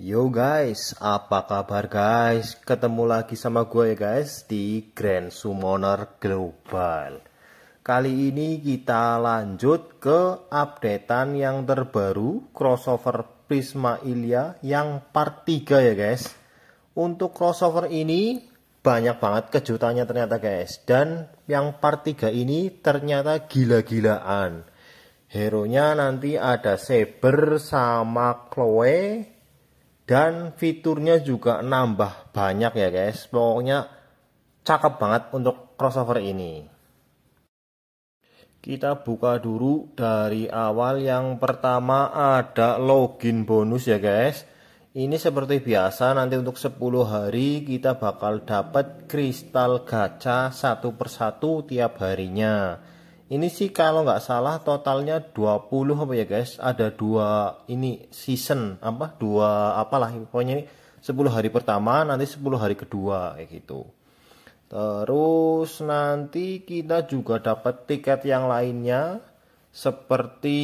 Yo guys, apa kabar guys? Ketemu lagi sama gue ya guys di Grand Summoner Global. Kali ini kita lanjut ke updatean yang terbaru crossover Prisma Ilya yang part 3 ya guys. Untuk crossover ini banyak banget kejutannya ternyata guys. Dan yang part 3 ini ternyata gila-gilaan. Hero-nya nanti ada Saber sama Chloe, dan fiturnya juga nambah banyak ya guys pokoknya cakep banget untuk crossover ini kita buka dulu dari awal yang pertama ada login bonus ya guys ini seperti biasa nanti untuk 10 hari kita bakal dapat kristal gacha satu persatu tiap harinya ini sih kalau nggak salah totalnya 20 apa ya guys? Ada dua ini season apa? Dua apalah pokoknya ini 10 hari pertama nanti 10 hari kedua kayak gitu. Terus nanti kita juga dapat tiket yang lainnya seperti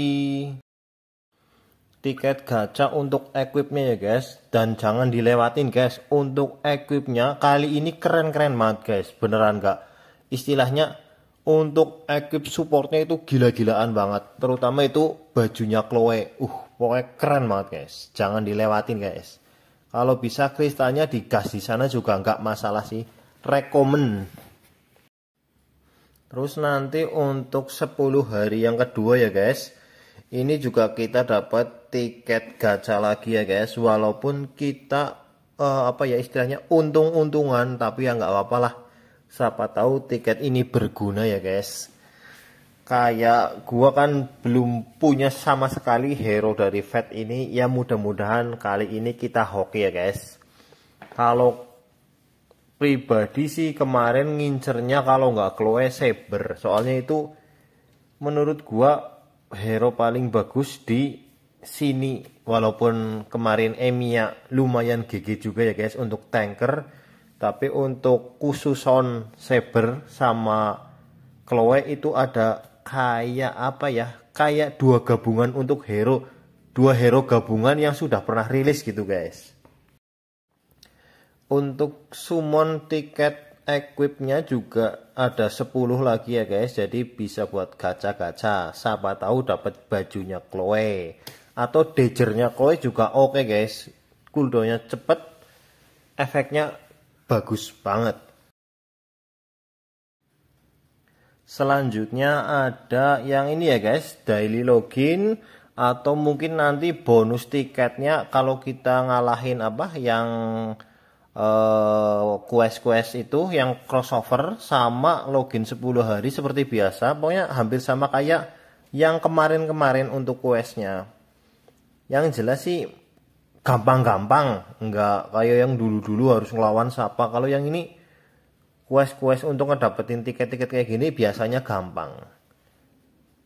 tiket gacha untuk equipnya ya guys dan jangan dilewatin guys untuk equipnya kali ini keren-keren banget guys beneran nggak istilahnya untuk equip supportnya itu gila-gilaan banget terutama itu bajunya Chloe uh pokoknya keren banget guys jangan dilewatin guys kalau bisa kristalnya digas di sana juga nggak masalah sih rekomen terus nanti untuk 10 hari yang kedua ya guys ini juga kita dapat tiket gacha lagi ya guys walaupun kita uh, apa ya istilahnya untung-untungan tapi ya nggak apa-apa lah siapa tahu tiket ini berguna ya guys kayak gua kan belum punya sama sekali hero dari Fed ini ya mudah-mudahan kali ini kita hoki ya guys kalau pribadi sih kemarin ngincernya kalau nggak Chloe Saber soalnya itu menurut gua hero paling bagus di sini walaupun kemarin Emia ya lumayan GG juga ya guys untuk tanker tapi untuk khususon Saber sama Chloe itu ada kayak apa ya? Kayak dua gabungan untuk hero, dua hero gabungan yang sudah pernah rilis gitu guys. Untuk summon tiket equipnya juga ada 10 lagi ya guys. Jadi bisa buat gacha-gacha. Siapa tahu dapat bajunya Chloe atau dejernya Chloe juga oke okay guys. Cooldownnya cepet, efeknya Bagus banget. Selanjutnya ada yang ini ya guys, daily login atau mungkin nanti bonus tiketnya kalau kita ngalahin apa yang quest eh, quest-quest itu yang crossover sama login 10 hari seperti biasa, pokoknya hampir sama kayak yang kemarin-kemarin untuk questnya. Yang jelas sih gampang-gampang nggak kayak yang dulu-dulu harus ngelawan siapa kalau yang ini quest-quest untuk ngedapetin tiket-tiket kayak gini biasanya gampang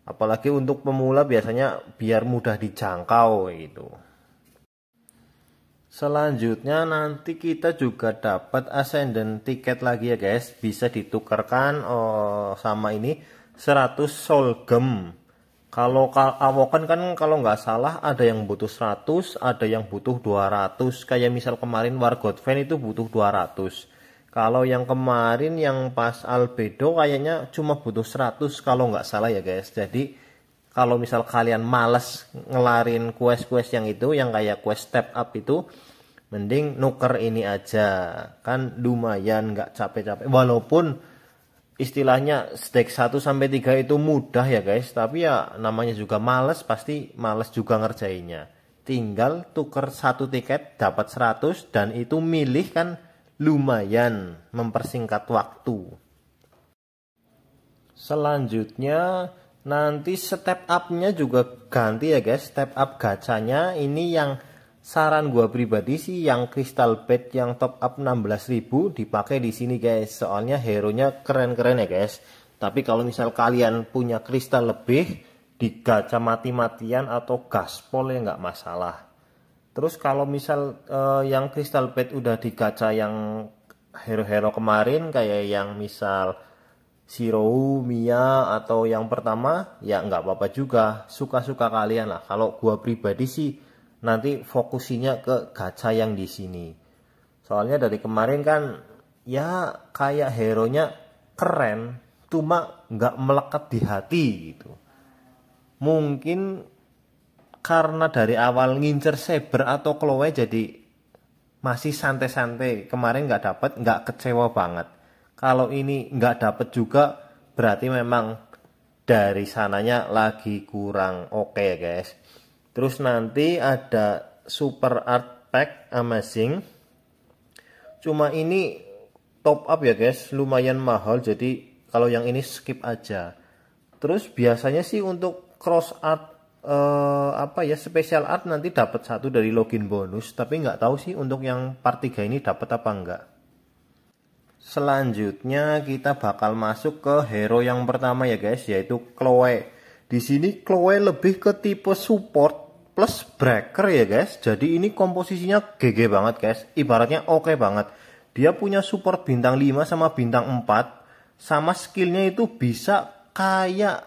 apalagi untuk pemula biasanya biar mudah dijangkau itu. selanjutnya nanti kita juga dapat ascendant tiket lagi ya guys bisa ditukarkan oh, sama ini 100 gem. Kalau awoken kan kalau nggak salah ada yang butuh 100, ada yang butuh 200. Kayak misal kemarin Wargot Fan itu butuh 200. Kalau yang kemarin yang pas albedo kayaknya cuma butuh 100 kalau nggak salah ya guys. Jadi kalau misal kalian males ngelarin quest-quest yang itu yang kayak quest step up itu mending nuker ini aja kan lumayan nggak capek-capek walaupun istilahnya stack 1 sampai 3 itu mudah ya guys, tapi ya namanya juga males pasti males juga ngerjainnya. Tinggal tuker satu tiket dapat 100 dan itu milih kan lumayan mempersingkat waktu. Selanjutnya nanti step up-nya juga ganti ya guys, step up gacanya ini yang saran gua pribadi sih yang crystal bed yang top up 16.000 dipakai di sini guys soalnya hero nya keren-keren ya guys tapi kalau misal kalian punya kristal lebih di gacha mati-matian atau gaspol ya nggak masalah terus kalau misal eh, yang crystal bed udah di kaca yang hero-hero kemarin kayak yang misal Shirou, Mia atau yang pertama ya nggak apa-apa juga suka-suka kalian lah kalau gua pribadi sih nanti fokusinya ke kaca yang di sini. Soalnya dari kemarin kan ya kayak hero-nya keren, cuma nggak melekat di hati gitu. Mungkin karena dari awal ngincer Saber atau Chloe jadi masih santai-santai kemarin nggak dapet nggak kecewa banget kalau ini nggak dapet juga berarti memang dari sananya lagi kurang oke okay guys Terus nanti ada Super Art Pack Amazing. Cuma ini top up ya guys, lumayan mahal. Jadi kalau yang ini skip aja. Terus biasanya sih untuk cross art eh, apa ya special art nanti dapat satu dari login bonus, tapi nggak tahu sih untuk yang part 3 ini dapat apa enggak. Selanjutnya kita bakal masuk ke hero yang pertama ya guys, yaitu Chloe. Di sini Chloe lebih ke tipe support plus breaker ya guys. Jadi ini komposisinya GG banget guys. Ibaratnya oke okay banget. Dia punya support bintang 5 sama bintang 4. Sama skillnya itu bisa kayak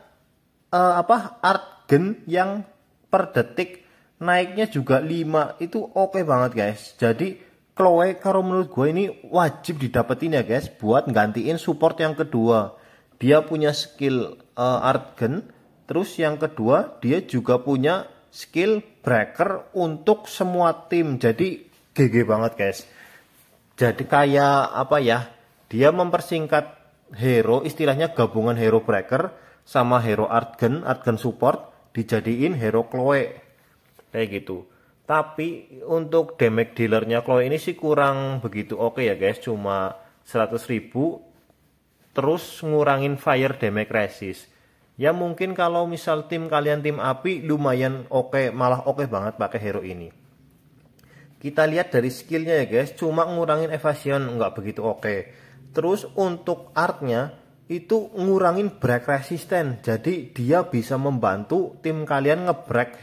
uh, apa artgen yang per detik naiknya juga 5 itu oke okay banget guys jadi Chloe kalau menurut gue ini wajib didapetin ya guys buat gantiin support yang kedua dia punya skill uh, gen terus yang kedua dia juga punya skill breaker untuk semua tim. Jadi GG banget guys. Jadi kayak apa ya? Dia mempersingkat hero istilahnya gabungan hero breaker sama hero artgen, artgen support dijadiin hero Chloe. Kayak gitu. Tapi untuk damage dealernya Chloe ini sih kurang begitu oke okay ya guys. Cuma 100.000 terus ngurangin fire damage resist Ya mungkin kalau misal tim kalian tim api lumayan oke, okay, malah oke okay banget pakai hero ini. Kita lihat dari skillnya ya guys, cuma ngurangin evasion nggak begitu oke. Okay. Terus untuk artnya itu ngurangin break resisten, jadi dia bisa membantu tim kalian ngebreak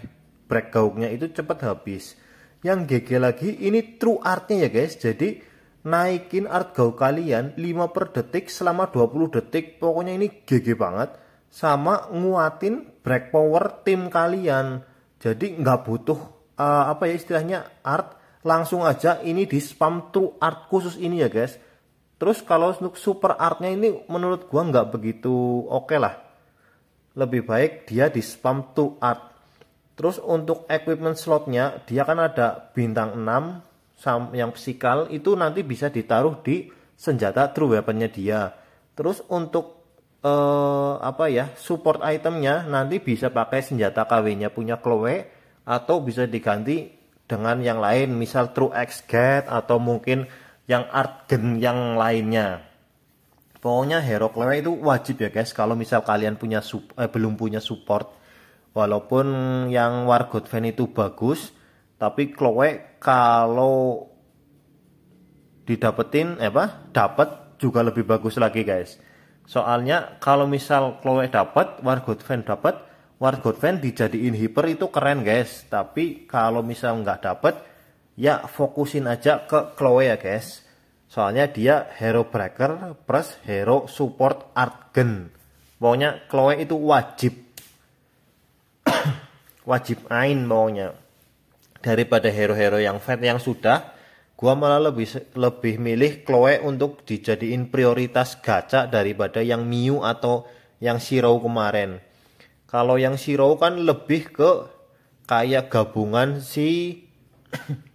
break gauknya itu cepat habis. Yang GG lagi ini true artnya ya guys, jadi naikin art gauk kalian 5 per detik selama 20 detik, pokoknya ini GG banget sama nguatin break power tim kalian. Jadi nggak butuh uh, apa ya istilahnya art langsung aja ini di spam true art khusus ini ya guys. Terus kalau untuk super artnya ini menurut gua nggak begitu oke okay lah. Lebih baik dia di spam to art. Terus untuk equipment slotnya dia kan ada bintang 6 yang psikal itu nanti bisa ditaruh di senjata true weaponnya dia. Terus untuk eh, apa ya support itemnya nanti bisa pakai senjata KW-nya punya Chloe atau bisa diganti dengan yang lain misal True X Get atau mungkin yang Gen yang lainnya. Pokoknya Hero Chloe itu wajib ya guys kalau misal kalian punya sup, eh, belum punya support. Walaupun yang God Fan itu bagus, tapi Chloe kalau didapetin eh, apa? Dapat juga lebih bagus lagi guys. Soalnya kalau misal Chloe dapat, Wargotven dapat, Wargotven dijadiin hiper itu keren guys. Tapi kalau misal nggak dapat, ya fokusin aja ke Chloe ya guys. Soalnya dia hero breaker plus hero support artgen. Pokoknya Chloe itu wajib. wajib main pokoknya. Daripada hero-hero yang fat yang sudah Gua malah lebih lebih milih Chloe untuk dijadiin prioritas gacha daripada yang Miu atau yang Shiro kemarin. Kalau yang Shiro kan lebih ke kayak gabungan si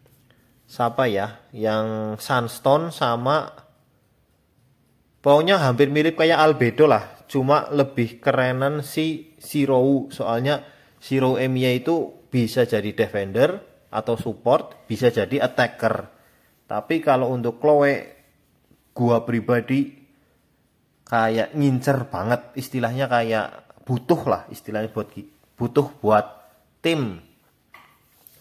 siapa ya yang Sunstone sama pokoknya hampir mirip kayak Albedo lah cuma lebih kerenan si siro soalnya siro Emiya itu bisa jadi defender atau support bisa jadi attacker tapi kalau untuk Chloe, gua pribadi kayak ngincer banget istilahnya kayak butuh lah istilahnya buat butuh buat tim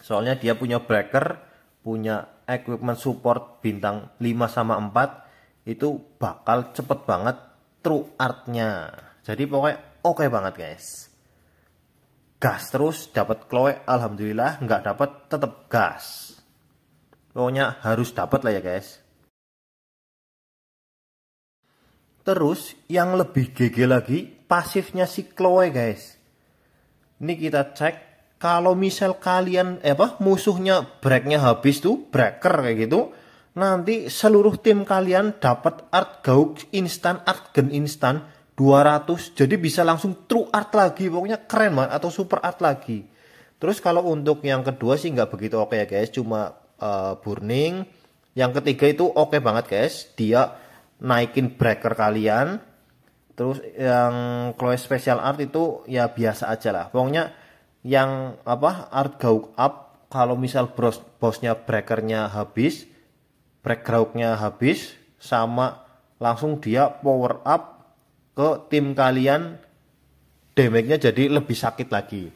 soalnya dia punya breaker punya equipment support bintang 5 sama 4 itu bakal cepet banget true artnya jadi pokoknya oke okay banget guys gas terus dapat Chloe alhamdulillah nggak dapat tetap gas pokoknya harus dapat lah ya guys terus yang lebih GG lagi pasifnya si Chloe guys ini kita cek kalau misal kalian eh apa musuhnya breaknya habis tuh breaker kayak gitu nanti seluruh tim kalian dapat art gauk instan art gen instan 200 jadi bisa langsung true art lagi pokoknya keren banget atau super art lagi terus kalau untuk yang kedua sih nggak begitu oke okay ya guys cuma Eh, burning. Yang ketiga itu oke okay banget guys, dia naikin breaker kalian. Terus yang close Special Art itu ya biasa aja lah. Pokoknya yang apa art gauk up kalau misal bros bosnya breakernya habis, break gauknya habis sama langsung dia power up ke tim kalian damage-nya jadi lebih sakit lagi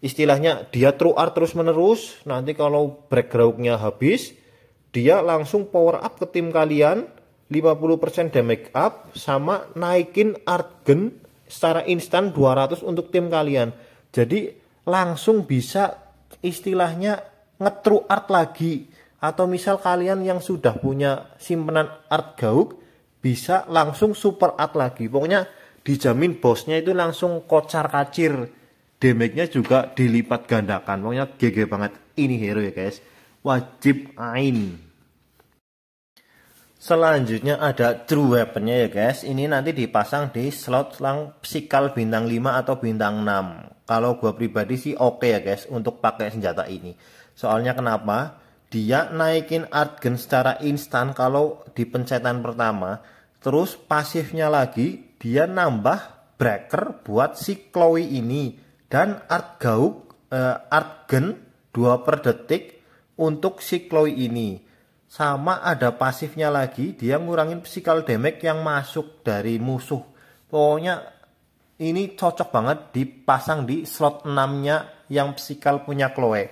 istilahnya dia true art terus menerus nanti kalau backgroundnya habis dia langsung power up ke tim kalian 50% damage up sama naikin art gen secara instan 200 untuk tim kalian jadi langsung bisa istilahnya ngetru art lagi atau misal kalian yang sudah punya simpenan art gauk bisa langsung super art lagi pokoknya dijamin bosnya itu langsung kocar kacir damage-nya juga dilipat gandakan. Pokoknya GG banget. Ini hero ya guys. Wajib ain. Selanjutnya ada true weapon-nya ya guys. Ini nanti dipasang di slot lang psikal bintang 5 atau bintang 6. Kalau gua pribadi sih oke okay ya guys untuk pakai senjata ini. Soalnya kenapa? Dia naikin art gun secara instan kalau di pencetan pertama. Terus pasifnya lagi dia nambah breaker buat si Chloe ini dan art uh, art gen 2 per detik untuk si ini. Sama ada pasifnya lagi, dia ngurangin physical damage yang masuk dari musuh. Pokoknya ini cocok banget dipasang di slot 6-nya yang psikal punya Chloe.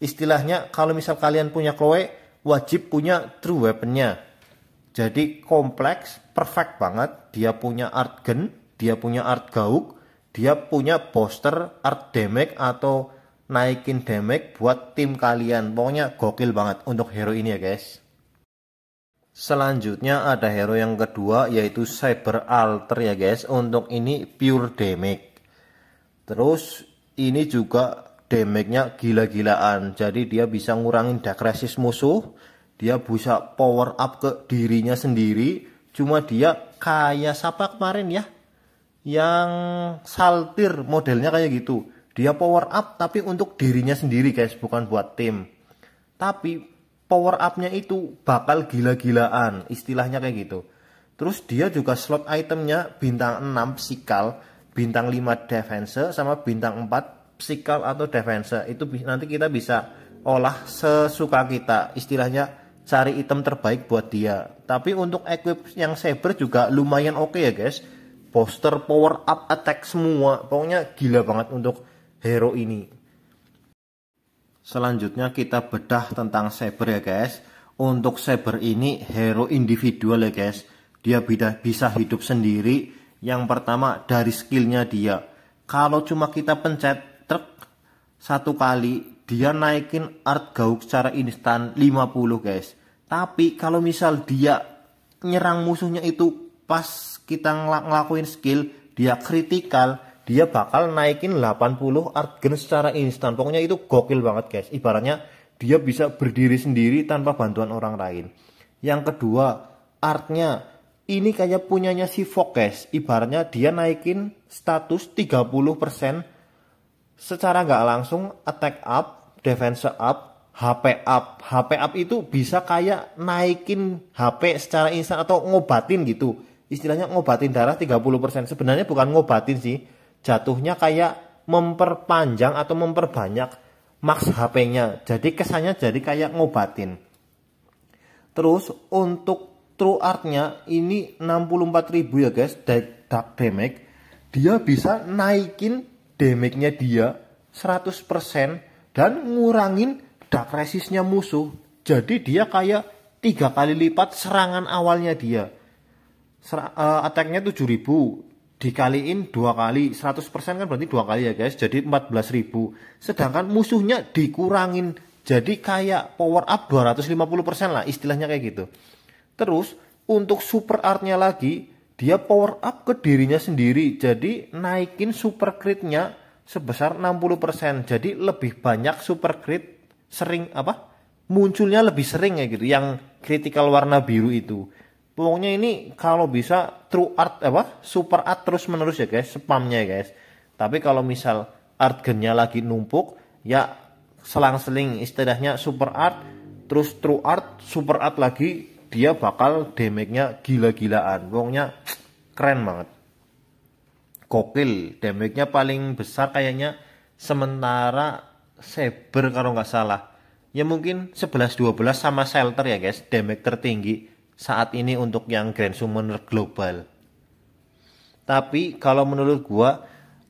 Istilahnya kalau misal kalian punya Chloe, wajib punya true weapon nya Jadi kompleks, perfect banget. Dia punya art gun, dia punya art gauk, dia punya poster art damage atau naikin damage buat tim kalian. Pokoknya gokil banget untuk hero ini ya guys. Selanjutnya ada hero yang kedua yaitu Cyber Alter ya guys. Untuk ini pure damage. Terus ini juga damage-nya gila-gilaan. Jadi dia bisa ngurangin dakresis musuh. Dia bisa power up ke dirinya sendiri. Cuma dia kayak siapa kemarin ya? yang saltir modelnya kayak gitu. Dia power up tapi untuk dirinya sendiri guys, bukan buat tim. Tapi power upnya itu bakal gila-gilaan, istilahnya kayak gitu. Terus dia juga slot itemnya bintang 6 psikal, bintang 5 defense, sama bintang 4 psikal atau defense. Itu nanti kita bisa olah sesuka kita, istilahnya cari item terbaik buat dia. Tapi untuk equip yang saber juga lumayan oke okay ya guys poster power up attack semua pokoknya gila banget untuk hero ini selanjutnya kita bedah tentang saber ya guys untuk saber ini hero individual ya guys dia bisa hidup sendiri yang pertama dari skillnya dia kalau cuma kita pencet truk satu kali dia naikin art gauk secara instan 50 guys tapi kalau misal dia nyerang musuhnya itu pas kita ngel ngelakuin skill dia kritikal dia bakal naikin 80 art gun secara instan pokoknya itu gokil banget guys ibaratnya dia bisa berdiri sendiri tanpa bantuan orang lain yang kedua artnya ini kayak punyanya si guys ibaratnya dia naikin status 30% secara nggak langsung attack up defense up HP up. HP up itu bisa kayak naikin HP secara instan atau ngobatin gitu istilahnya ngobatin darah 30%. Sebenarnya bukan ngobatin sih. Jatuhnya kayak memperpanjang atau memperbanyak max HP-nya. Jadi kesannya jadi kayak ngobatin. Terus untuk true art-nya ini 64.000 ya guys, dark damage. Dia bisa naikin damage-nya dia 100% dan ngurangin dark resist-nya musuh. Jadi dia kayak tiga kali lipat serangan awalnya dia uh, attack-nya 7000 dikaliin dua kali 100% kan berarti dua kali ya guys jadi 14000 sedangkan musuhnya dikurangin jadi kayak power up 250% lah istilahnya kayak gitu terus untuk super artnya lagi dia power up ke dirinya sendiri jadi naikin super critnya sebesar 60% jadi lebih banyak super crit sering apa munculnya lebih sering ya gitu yang critical warna biru itu Pokoknya ini kalau bisa true art apa super art terus menerus ya guys spamnya ya guys. Tapi kalau misal art gennya lagi numpuk ya selang-seling istilahnya super art terus true art super art lagi dia bakal damage-nya gila-gilaan. Pokoknya keren banget. kokil Damage-nya paling besar kayaknya sementara Saber kalau nggak salah. Ya mungkin 11-12 sama Shelter ya guys. Damage tertinggi saat ini untuk yang Grand Summoner global. Tapi kalau menurut gua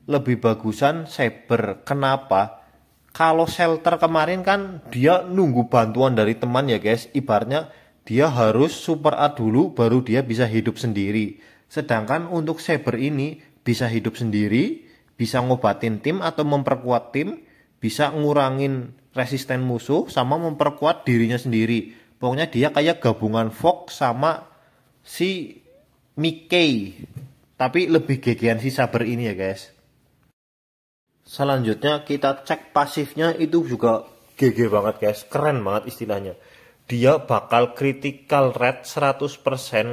lebih bagusan Saber. Kenapa? Kalau shelter kemarin kan dia nunggu bantuan dari teman ya guys. Ibaratnya dia harus super A dulu baru dia bisa hidup sendiri. Sedangkan untuk Saber ini bisa hidup sendiri, bisa ngobatin tim atau memperkuat tim, bisa ngurangin resisten musuh sama memperkuat dirinya sendiri pokoknya dia kayak gabungan Fox sama si Mickey tapi lebih gegean si Saber ini ya guys selanjutnya kita cek pasifnya itu juga GG banget guys keren banget istilahnya dia bakal critical red 100%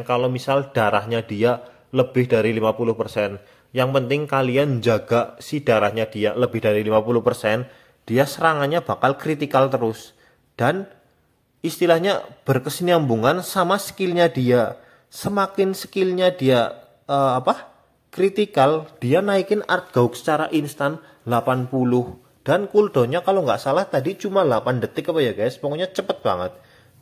kalau misal darahnya dia lebih dari 50% yang penting kalian jaga si darahnya dia lebih dari 50% dia serangannya bakal critical terus dan istilahnya berkesinambungan sama skillnya dia. Semakin skillnya dia uh, apa kritikal, dia naikin art gauk secara instan 80 dan cooldownnya kalau nggak salah tadi cuma 8 detik apa ya guys, pokoknya cepet banget.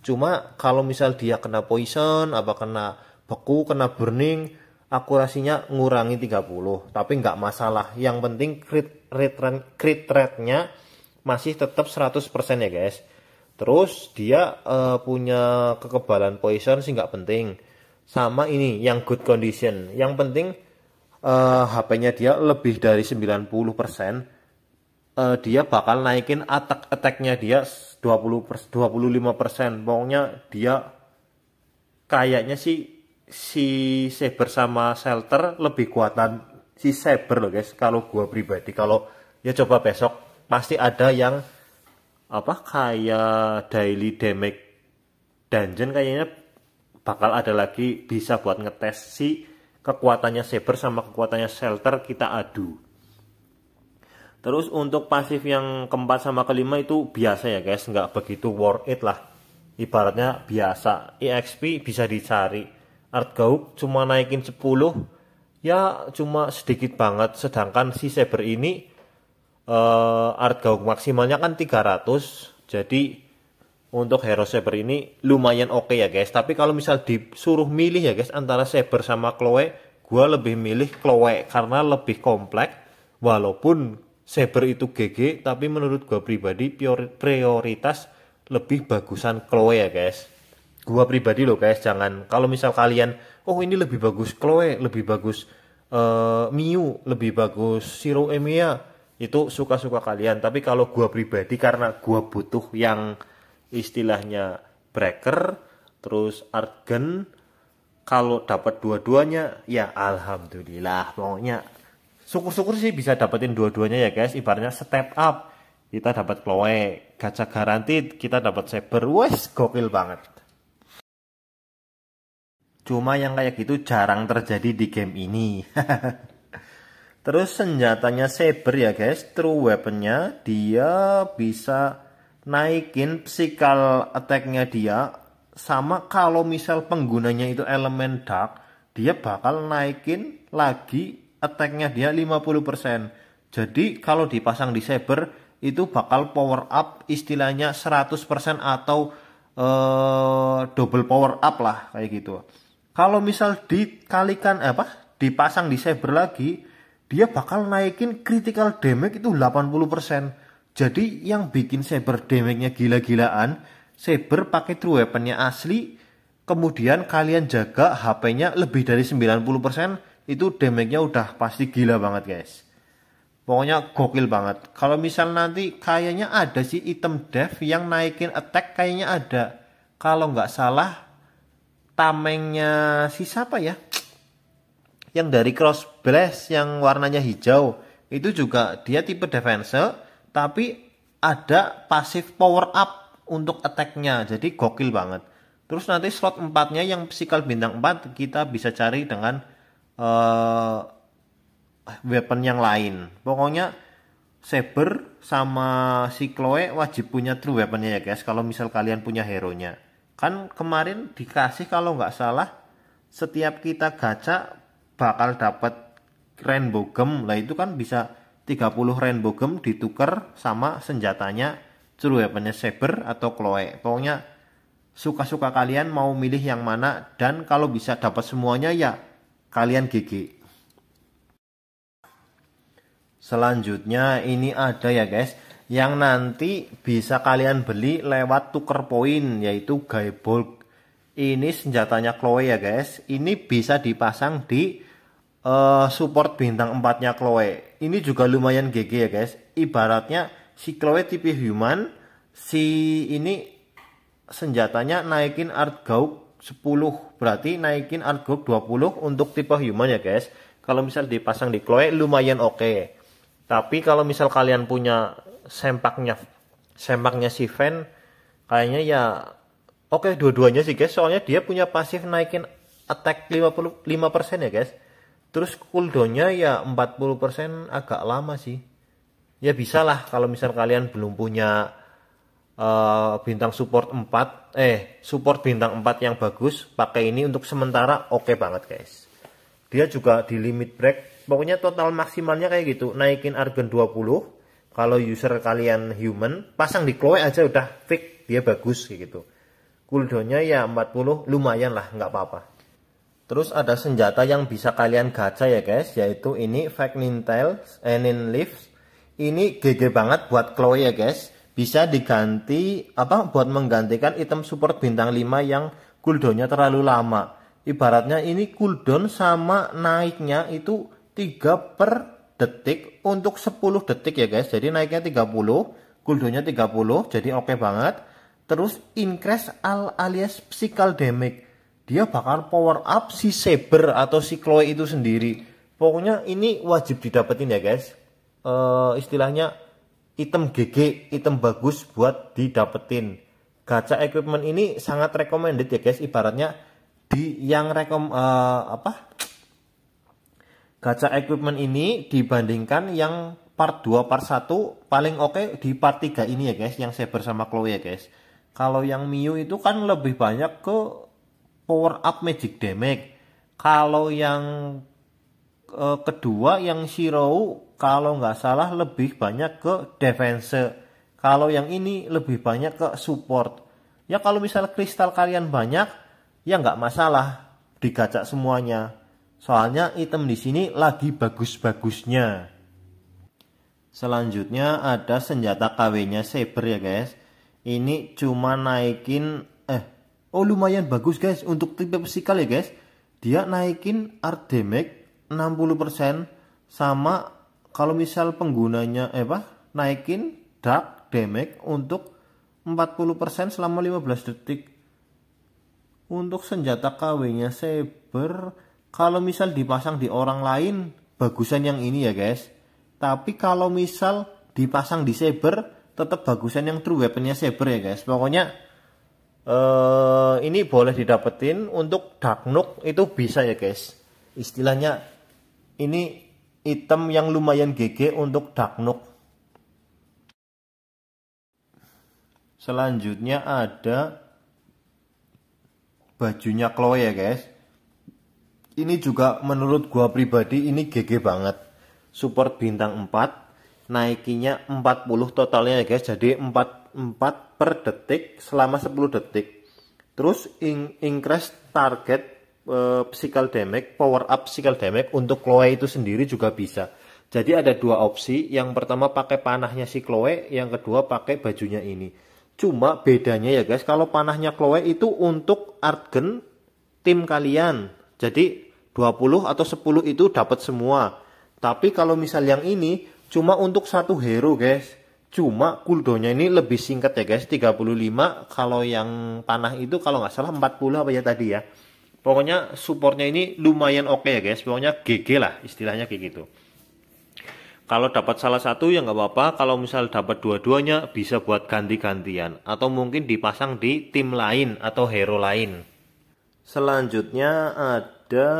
Cuma kalau misal dia kena poison, apa kena beku, kena burning, akurasinya ngurangi 30. Tapi nggak masalah. Yang penting crit rate, crit rate-nya masih tetap 100% ya guys terus dia uh, punya kekebalan poison sih nggak penting sama ini yang good condition yang penting uh, eh, HP-nya dia lebih dari 90% uh, eh, dia bakal naikin attack attack-nya dia 20 25% pokoknya dia kayaknya sih si Saber sama Shelter lebih kuatan si Saber loh guys kalau gua pribadi kalau ya coba besok pasti ada yang apa kayak daily damage dungeon kayaknya bakal ada lagi bisa buat ngetes si kekuatannya saber sama kekuatannya shelter kita adu. Terus untuk pasif yang keempat sama kelima itu biasa ya guys, nggak begitu worth it lah. Ibaratnya biasa, EXP bisa dicari. Art Gauk cuma naikin 10, ya cuma sedikit banget. Sedangkan si Saber ini uh, eh, art gaung maksimalnya kan 300 jadi untuk hero saber ini lumayan oke okay ya guys tapi kalau misal disuruh milih ya guys antara saber sama Chloe gue lebih milih Chloe karena lebih kompleks walaupun saber itu GG tapi menurut gue pribadi prioritas lebih bagusan Chloe ya guys gue pribadi loh guys jangan kalau misal kalian oh ini lebih bagus Chloe lebih bagus uh, eh, Miu lebih bagus siro emia itu suka-suka kalian tapi kalau gua pribadi karena gua butuh yang istilahnya breaker terus argen kalau dapat dua-duanya ya alhamdulillah pokoknya syukur-syukur sih bisa dapetin dua-duanya ya guys ibaratnya step up kita dapat Chloe gacha garanti kita dapat saber wes gokil banget cuma yang kayak gitu jarang terjadi di game ini Terus senjatanya saber ya guys, true weaponnya dia bisa naikin psikal attacknya dia sama kalau misal penggunanya itu elemen dark, dia bakal naikin lagi Attacknya dia 50%. Jadi kalau dipasang di saber itu bakal power up istilahnya 100% atau eh, double power up lah kayak gitu. Kalau misal dikalikan eh, apa? dipasang di saber lagi, dia bakal naikin critical damage itu 80%. Jadi yang bikin saber damage-nya gila-gilaan, saber pakai true weapon-nya asli, kemudian kalian jaga HP-nya lebih dari 90%, itu damage-nya udah pasti gila banget guys. Pokoknya gokil banget. Kalau misal nanti kayaknya ada sih item dev yang naikin attack kayaknya ada. Kalau nggak salah tamengnya si siapa ya? yang dari cross blast yang warnanya hijau itu juga dia tipe defense tapi ada pasif power up untuk attacknya jadi gokil banget terus nanti slot 4 nya yang physical bintang 4 kita bisa cari dengan uh, weapon yang lain pokoknya Saber sama si Chloe wajib punya true weaponnya ya guys kalau misal kalian punya hero nya kan kemarin dikasih kalau nggak salah setiap kita gacha bakal dapat rainbow gem lah itu kan bisa 30 rainbow gem ditukar sama senjatanya true weaponnya saber atau kloe pokoknya suka-suka kalian mau milih yang mana dan kalau bisa dapat semuanya ya kalian GG selanjutnya ini ada ya guys yang nanti bisa kalian beli lewat tuker poin yaitu gaibol ini senjatanya Chloe ya guys. Ini bisa dipasang di uh, support bintang 4-nya Chloe. Ini juga lumayan GG ya guys. Ibaratnya si Chloe tipe human, si ini senjatanya naikin art gauk 10 berarti naikin art gauk 20 untuk tipe human ya guys. Kalau misal dipasang di Chloe lumayan oke. Okay. Tapi kalau misal kalian punya sempaknya sempaknya si fan kayaknya ya Oke, okay, dua-duanya sih guys. Soalnya dia punya pasif naikin attack 55% ya guys. Terus cooldownnya ya 40% agak lama sih. Ya bisa lah kalau misal kalian belum punya uh, bintang support 4. Eh, support bintang 4 yang bagus. Pakai ini untuk sementara oke okay banget guys. Dia juga di limit break. Pokoknya total maksimalnya kayak gitu. Naikin Argon 20 kalau user kalian human pasang di Chloe aja udah fix dia bagus kayak gitu Cooldownnya ya 40 lumayan lah nggak apa-apa. Terus ada senjata yang bisa kalian gacha ya guys, yaitu ini Fake Nintel, eh, Leaves Ini GG banget buat Chloe ya guys. Bisa diganti apa buat menggantikan item support bintang 5 yang cooldownnya terlalu lama. Ibaratnya ini cooldown sama naiknya itu 3 per detik untuk 10 detik ya guys. Jadi naiknya 30, cooldownnya 30, jadi oke okay banget Terus increase al alias psikal damage. Dia bakal power up si Saber atau si Chloe itu sendiri. Pokoknya ini wajib didapetin ya guys. e, istilahnya item GG, item bagus buat didapetin. Gacha equipment ini sangat recommended ya guys. Ibaratnya di yang rekom e, apa? Gacha equipment ini dibandingkan yang part 2, part 1 paling oke okay di part 3 ini ya guys yang saya sama Chloe ya guys. Kalau yang Miu itu kan lebih banyak ke power up magic damage. Kalau yang e, kedua yang Shirou kalau nggak salah lebih banyak ke defense. Kalau yang ini lebih banyak ke support. Ya kalau misalnya kristal kalian banyak ya nggak masalah digacak semuanya. Soalnya item di sini lagi bagus-bagusnya. Selanjutnya ada senjata KW-nya Saber ya guys. Ini cuma naikin eh oh lumayan bagus guys untuk tipe psikal ya guys. Dia naikin art damage 60% sama kalau misal penggunanya eh apa naikin dark damage untuk 40% selama 15 detik. Untuk senjata KW-nya Saber, kalau misal dipasang di orang lain, bagusan yang ini ya guys. Tapi kalau misal dipasang di Saber, tetap bagusan yang true weaponnya saber ya guys pokoknya uh, ini boleh didapetin untuk dark nook itu bisa ya guys istilahnya ini item yang lumayan GG untuk dark nook selanjutnya ada bajunya Chloe ya guys ini juga menurut gua pribadi ini GG banget support bintang 4 naikinya 40 totalnya ya guys jadi 4, per detik selama 10 detik terus in, increase target uh, physical damage power up physical damage untuk Chloe itu sendiri juga bisa jadi ada dua opsi yang pertama pakai panahnya si Chloe yang kedua pakai bajunya ini cuma bedanya ya guys kalau panahnya Chloe itu untuk Argen tim kalian jadi 20 atau 10 itu dapat semua tapi kalau misal yang ini Cuma untuk satu hero guys. Cuma cooldownnya ini lebih singkat ya guys. 35 kalau yang panah itu kalau nggak salah 40 apa ya tadi ya. Pokoknya supportnya ini lumayan oke okay ya guys. Pokoknya GG lah istilahnya kayak gitu. Kalau dapat salah satu ya nggak apa-apa. Kalau misal dapat dua-duanya bisa buat ganti-gantian. Atau mungkin dipasang di tim lain atau hero lain. Selanjutnya ada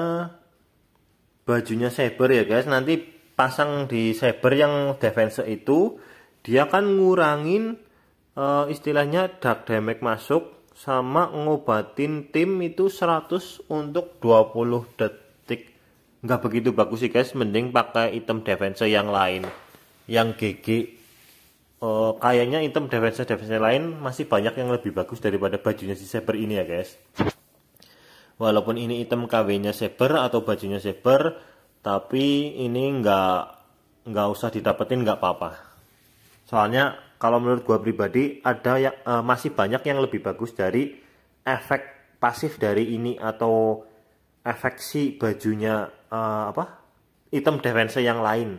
bajunya Saber ya guys. Nanti pasang di saber yang defense itu dia kan ngurangin e, istilahnya dark damage masuk sama ngobatin tim itu 100 untuk 20 detik nggak begitu bagus sih guys mending pakai item defense yang lain yang GG e, eh, kayaknya item defense defense lain masih banyak yang lebih bagus daripada bajunya si Saber ini ya guys walaupun ini item KW nya Saber atau bajunya Saber tapi ini nggak nggak usah didapetin nggak apa-apa soalnya kalau menurut gua pribadi ada yang uh, masih banyak yang lebih bagus dari efek pasif dari ini atau efek si bajunya uh, apa item defense yang lain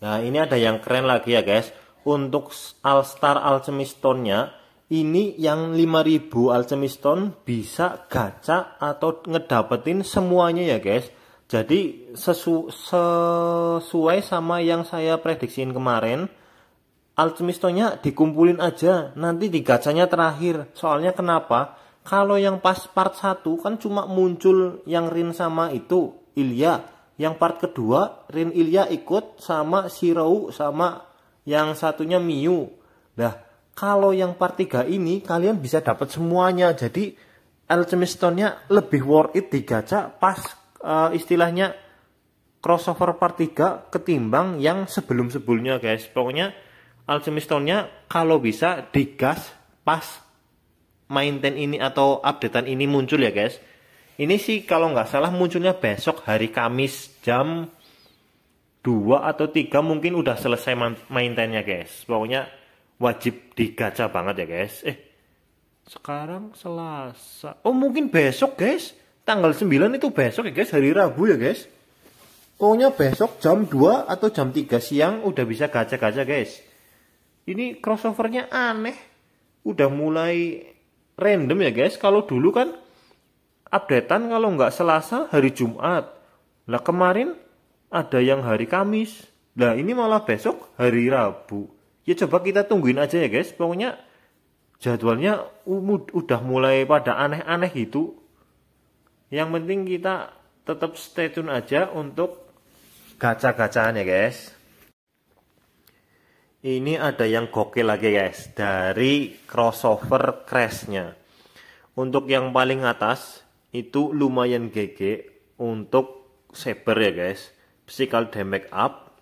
nah ini ada yang keren lagi ya guys untuk All Star alchemist Stone-nya ini yang 5000 alchemy stone bisa gacha atau ngedapetin semuanya ya guys jadi sesu sesuai sama yang saya prediksiin kemarin alchemy stone-nya dikumpulin aja nanti di gacanya terakhir soalnya kenapa kalau yang pas part 1 kan cuma muncul yang Rin sama itu Ilya yang part kedua Rin Ilya ikut sama Shirou sama yang satunya Miu nah kalau yang part 3 ini kalian bisa dapat semuanya. Jadi Alchemist Stone-nya lebih worth it gacha pas uh, istilahnya crossover part 3 ketimbang yang sebelum-sebelumnya guys. Pokoknya Alchemist Stone-nya kalau bisa digas pas maintain ini atau updatean ini muncul ya guys. Ini sih kalau nggak salah munculnya besok hari Kamis jam 2 atau 3 mungkin udah selesai maintainnya guys. Pokoknya wajib digaca banget ya guys. Eh, sekarang Selasa. Oh mungkin besok guys. Tanggal 9 itu besok ya guys, hari Rabu ya guys. Pokoknya besok jam 2 atau jam 3 siang udah bisa gaca-gaca guys. Ini crossovernya aneh. Udah mulai random ya guys. Kalau dulu kan updatean kalau nggak Selasa hari Jumat. Lah kemarin ada yang hari Kamis. Lah ini malah besok hari Rabu ya coba kita tungguin aja ya guys pokoknya jadwalnya udah mulai pada aneh-aneh gitu yang penting kita tetap stay tune aja untuk gacha gachaan ya guys ini ada yang gokil lagi guys dari crossover crashnya untuk yang paling atas itu lumayan GG untuk saber ya guys physical damage up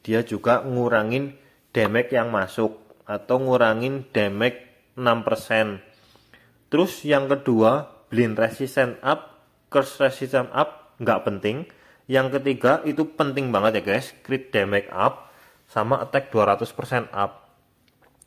dia juga ngurangin damage yang masuk atau ngurangin damage 6%. Terus yang kedua, blind resistance up, curse resistance up nggak penting. Yang ketiga itu penting banget ya guys, crit damage up sama attack 200% up.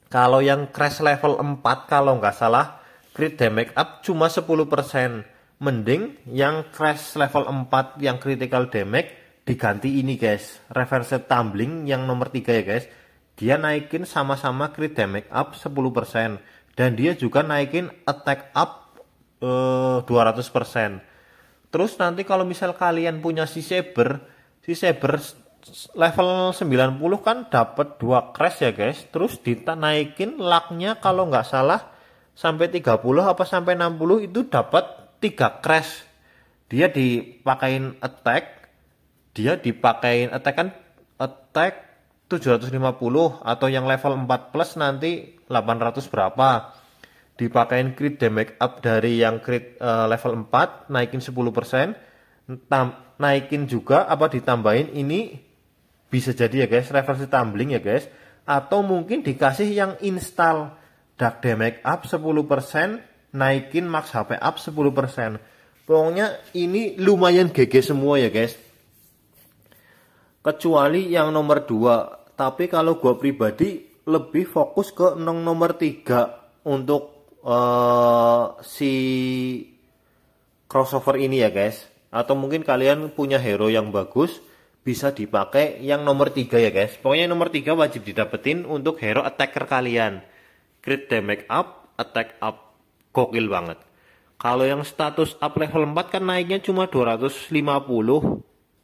Kalau yang crash level 4 kalau nggak salah crit damage up cuma 10%. Mending yang crash level 4 yang critical damage diganti ini guys, reverse tumbling yang nomor 3 ya guys dia naikin sama-sama crit damage up 10% dan dia juga naikin attack up 200%. Eh, Terus nanti kalau misal kalian punya si Saber, si Saber level 90 kan dapat dua crash ya guys. Terus naikin lucknya kalau nggak salah sampai 30 apa sampai 60 itu dapat 3 crash. Dia dipakein attack, dia dipakein attack kan attack 750 atau yang level 4 plus nanti 800 berapa dipakein crit damage up dari yang crit uh, level 4 naikin 10% tam naikin juga apa ditambahin ini bisa jadi ya guys reverse tumbling ya guys atau mungkin dikasih yang install dark damage up 10% naikin max HP up 10% pokoknya ini lumayan GG semua ya guys kecuali yang nomor 2 tapi kalau gue pribadi lebih fokus ke nong nomor tiga untuk uh, si crossover ini ya guys atau mungkin kalian punya hero yang bagus bisa dipakai yang nomor tiga ya guys pokoknya nomor tiga wajib didapetin untuk hero attacker kalian crit damage up attack up gokil banget kalau yang status up level 4 kan naiknya cuma 250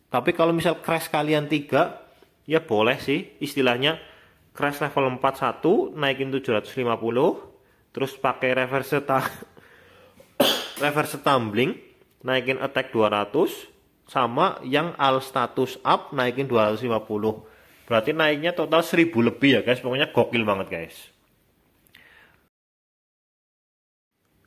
tapi kalau misal crash kalian 3 ya boleh sih istilahnya crash level 41 naikin 750 terus pakai reverse reverse tumbling naikin attack 200 sama yang all status up naikin 250 berarti naiknya total 1000 lebih ya guys pokoknya gokil banget guys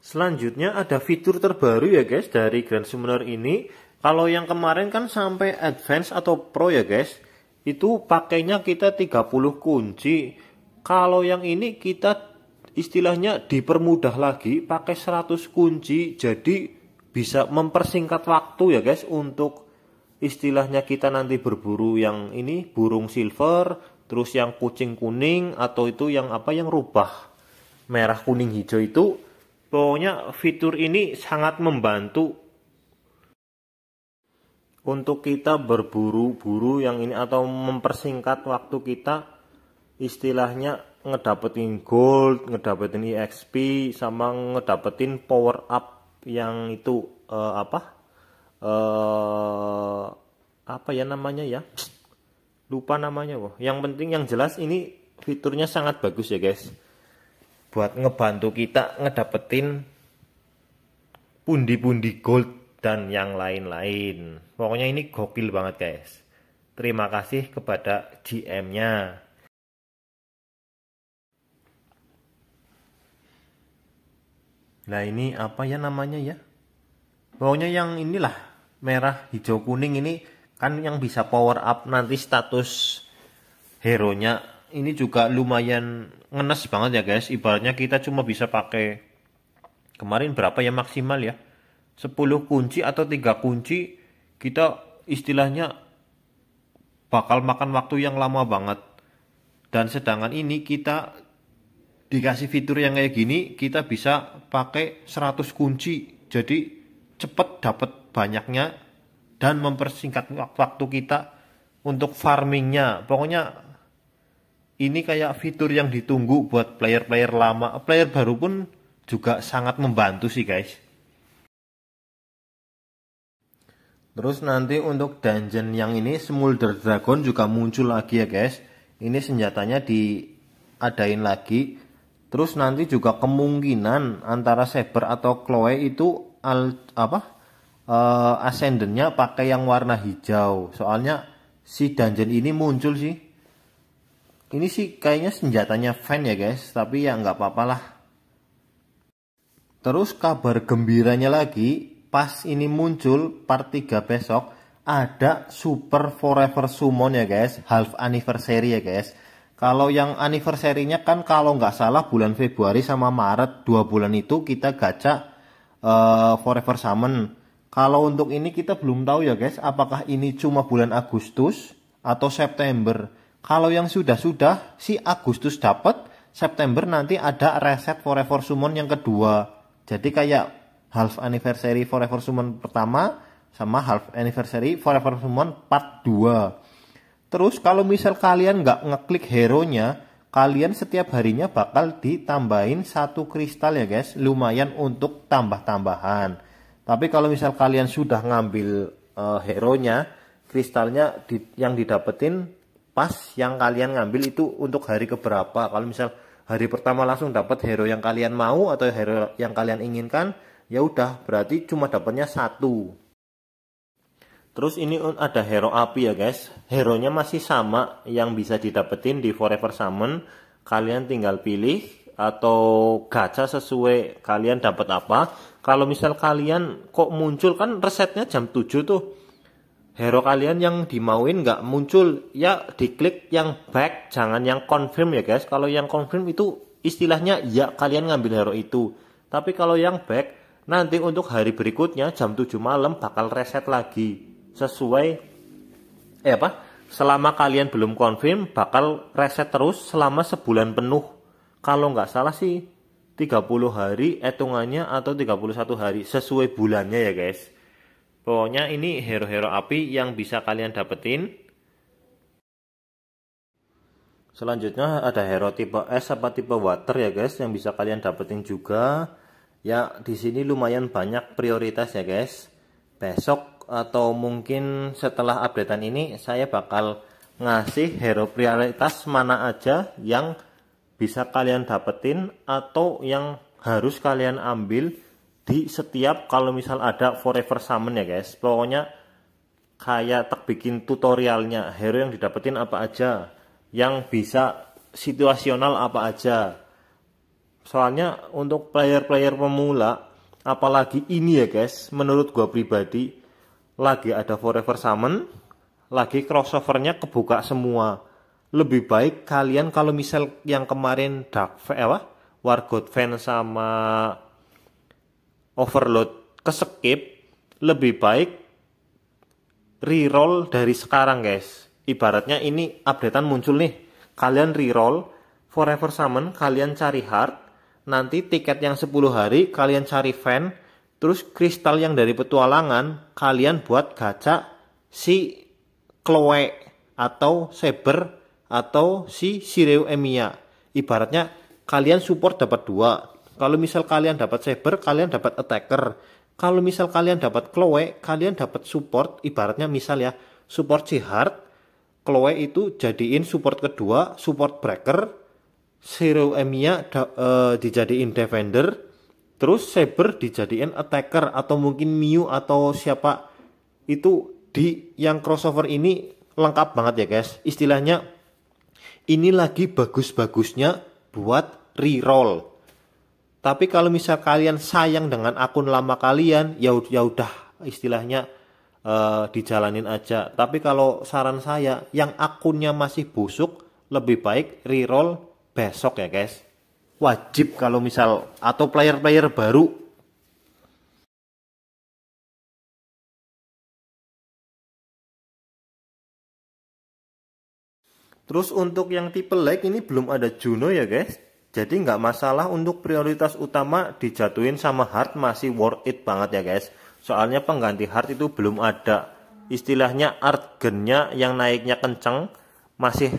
selanjutnya ada fitur terbaru ya guys dari Grand Summoner ini kalau yang kemarin kan sampai advance atau pro ya guys itu pakainya kita 30 kunci. Kalau yang ini kita istilahnya dipermudah lagi pakai 100 kunci jadi bisa mempersingkat waktu ya guys untuk istilahnya kita nanti berburu yang ini burung silver terus yang kucing kuning atau itu yang apa yang rubah merah kuning hijau itu pokoknya fitur ini sangat membantu untuk kita berburu-buru yang ini atau mempersingkat waktu kita istilahnya ngedapetin gold, ngedapetin EXP sama ngedapetin power up yang itu uh, apa? Uh, apa ya namanya ya? Lupa namanya kok. Yang penting yang jelas ini fiturnya sangat bagus ya guys. Buat ngebantu kita ngedapetin pundi-pundi gold dan yang lain-lain. Pokoknya ini gokil banget guys. Terima kasih kepada GM-nya. Nah ini apa ya namanya ya? Pokoknya yang inilah merah, hijau, kuning ini kan yang bisa power up nanti status hero-nya ini juga lumayan ngenes banget ya guys. Ibaratnya kita cuma bisa pakai kemarin berapa ya maksimal ya? 10 kunci atau tiga kunci kita istilahnya bakal makan waktu yang lama banget dan sedangkan ini kita dikasih fitur yang kayak gini kita bisa pakai 100 kunci jadi cepet dapat banyaknya dan mempersingkat waktu kita untuk farmingnya pokoknya ini kayak fitur yang ditunggu buat player-player lama player baru pun juga sangat membantu sih guys Terus nanti untuk dungeon yang ini Smolder Dragon juga muncul lagi ya guys. Ini senjatanya diadain lagi. Terus nanti juga kemungkinan antara Saber atau Chloe itu al, apa? Uh, Ascendennya pakai yang warna hijau. Soalnya si dungeon ini muncul sih. Ini sih kayaknya senjatanya fan ya guys, tapi ya nggak apa apa lah. Terus kabar gembiranya lagi, pas ini muncul part 3 besok ada Super Forever Summon ya guys, half anniversary ya guys. Kalau yang anniversary-nya kan kalau nggak salah bulan Februari sama Maret dua bulan itu kita gacha uh, eh, Forever Summon. Kalau untuk ini kita belum tahu ya guys, apakah ini cuma bulan Agustus atau September. Kalau yang sudah-sudah si Agustus dapat, September nanti ada reset Forever Summon yang kedua. Jadi kayak half anniversary Forever Summon pertama sama half anniversary Forever Summon part 2. Terus kalau misal kalian nggak ngeklik hero-nya, kalian setiap harinya bakal ditambahin satu kristal ya guys, lumayan untuk tambah-tambahan. Tapi kalau misal kalian sudah ngambil uh, hero-nya, kristalnya di, yang didapetin pas yang kalian ngambil itu untuk hari keberapa. Kalau misal hari pertama langsung dapat hero yang kalian mau atau hero yang kalian inginkan, ya udah berarti cuma dapatnya satu terus ini ada hero api ya guys hero nya masih sama yang bisa didapetin di forever summon kalian tinggal pilih atau gacha sesuai kalian dapat apa kalau misal kalian kok muncul kan resetnya jam 7 tuh hero kalian yang dimauin nggak muncul ya diklik yang back jangan yang confirm ya guys kalau yang confirm itu istilahnya ya kalian ngambil hero itu tapi kalau yang back Nanti untuk hari berikutnya jam 7 malam bakal reset lagi sesuai eh apa? Selama kalian belum konfirm, bakal reset terus selama sebulan penuh. Kalau nggak salah sih 30 hari hitungannya atau 31 hari sesuai bulannya ya guys. Pokoknya ini hero-hero api yang bisa kalian dapetin. Selanjutnya ada hero tipe es apa tipe water ya guys yang bisa kalian dapetin juga. Ya, di sini lumayan banyak prioritas ya guys. Besok atau mungkin setelah updatean ini saya bakal ngasih hero prioritas mana aja yang bisa kalian dapetin atau yang harus kalian ambil di setiap kalau misal ada forever summon ya guys. Pokoknya kayak tak bikin tutorialnya hero yang didapetin apa aja, yang bisa situasional apa aja Soalnya untuk player-player pemula, apalagi ini ya guys, menurut gue pribadi lagi ada Forever Summon, lagi crossovernya kebuka semua. Lebih baik kalian kalau misal yang kemarin Dark eh, apa? War Fan sama Overload keskip, lebih baik reroll dari sekarang guys. Ibaratnya ini updatean muncul nih. Kalian reroll Forever Summon, kalian cari hard, nanti tiket yang 10 hari kalian cari fan, terus kristal yang dari petualangan kalian buat gacha si Chloe atau Saber atau si Sireu Emiya. Ibaratnya kalian support dapat dua. Kalau misal kalian dapat Saber, kalian dapat attacker. Kalau misal kalian dapat Chloe, kalian dapat support. Ibaratnya misal ya, support si Heart, Chloe itu jadiin support kedua, support breaker, Emiya da, uh, dijadiin defender, terus Saber dijadiin attacker atau mungkin Miu atau siapa itu di yang crossover ini lengkap banget ya guys. Istilahnya ini lagi bagus-bagusnya buat reroll. Tapi kalau misal kalian sayang dengan akun lama kalian, ya ya udah istilahnya uh, dijalanin aja. Tapi kalau saran saya, yang akunnya masih busuk, lebih baik reroll besok ya guys wajib kalau misal atau player-player baru Terus untuk yang tipe like ini belum ada Juno ya guys Jadi nggak masalah untuk prioritas utama dijatuhin sama hard masih worth it banget ya guys Soalnya pengganti hard itu belum ada Istilahnya art gennya yang naiknya kenceng Masih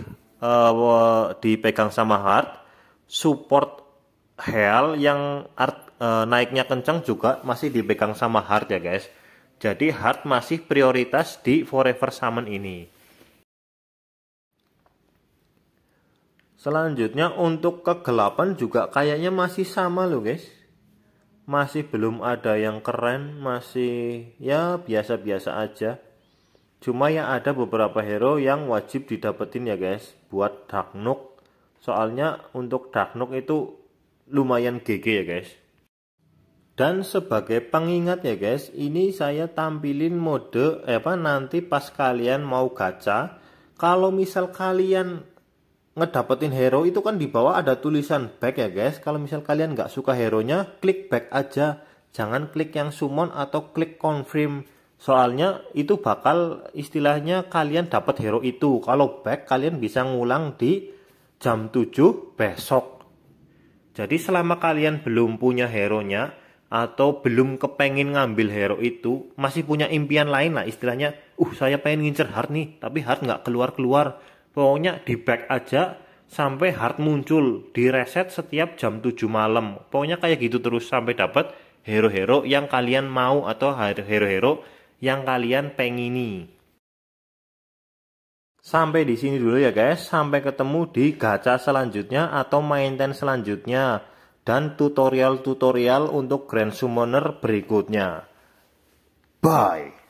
uh, dipegang sama hard, support hell yang art, uh, naiknya kencang juga masih dipegang sama hard ya guys. Jadi hard masih prioritas di forever summon ini. Selanjutnya untuk kegelapan juga kayaknya masih sama loh guys. Masih belum ada yang keren, masih ya biasa-biasa aja. Cuma yang ada beberapa hero yang wajib didapetin ya guys buat Dark Nook. Soalnya untuk Dark Nook itu lumayan GG ya guys. Dan sebagai pengingat ya guys, ini saya tampilin mode eh apa nanti pas kalian mau gacha, kalau misal kalian ngedapetin hero itu kan di bawah ada tulisan back ya guys. Kalau misal kalian nggak suka hero nya, klik back aja. Jangan klik yang summon atau klik confirm Soalnya itu bakal istilahnya kalian dapat hero itu. Kalau back kalian bisa ngulang di jam 7 besok. Jadi selama kalian belum punya hero-nya atau belum kepengen ngambil hero itu, masih punya impian lain lah istilahnya, uh saya pengen ngincer hard nih, tapi hard nggak keluar-keluar. Pokoknya di back aja sampai hard muncul, di reset setiap jam 7 malam. Pokoknya kayak gitu terus sampai dapat hero-hero yang kalian mau atau hero-hero yang kalian pengini. Sampai di sini dulu ya guys, sampai ketemu di gacha selanjutnya atau maintenance selanjutnya dan tutorial-tutorial untuk Grand Summoner berikutnya. Bye!